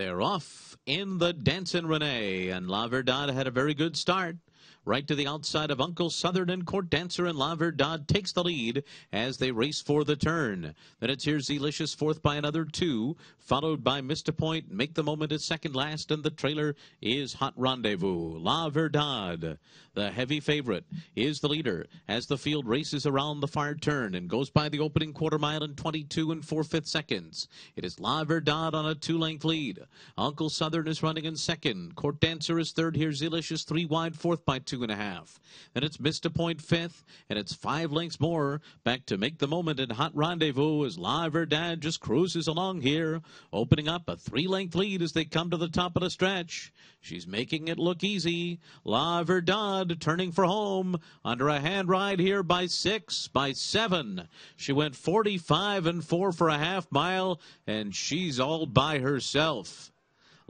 They're off in the Dancing Renee, and La Verdad had a very good start. Right to the outside of Uncle Southern and Court Dancer and La Verdad takes the lead as they race for the turn. Then it's here Zelicious fourth by another two, followed by Mr. Point, Make the Moment is second last, and the trailer is Hot Rendezvous. La Verdad, the heavy favorite, is the leader as the field races around the far turn and goes by the opening quarter mile in 22 and 4 fifth seconds. It is La Verdad on a two-length lead. Uncle Southern is running in second. Court Dancer is third here. Zelicious three wide, fourth by two and a half. And it's missed a point fifth, and it's five lengths more back to make the moment at Hot Rendezvous as La Verdad just cruises along here, opening up a three length lead as they come to the top of the stretch. She's making it look easy. La Verdad turning for home under a hand ride here by six, by seven. She went 45 and four for a half mile, and she's all by herself.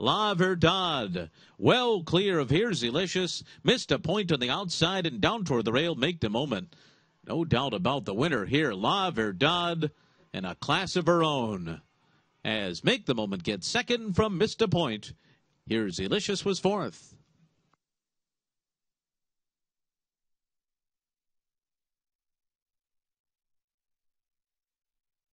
La Verdad. Well clear of here, Zelicious. Missed a point on the outside and down toward the rail. Make the moment. No doubt about the winner here, La Verdad, and a class of her own. As Make the Moment gets second from Missed a Point. Here's Zelicious was fourth.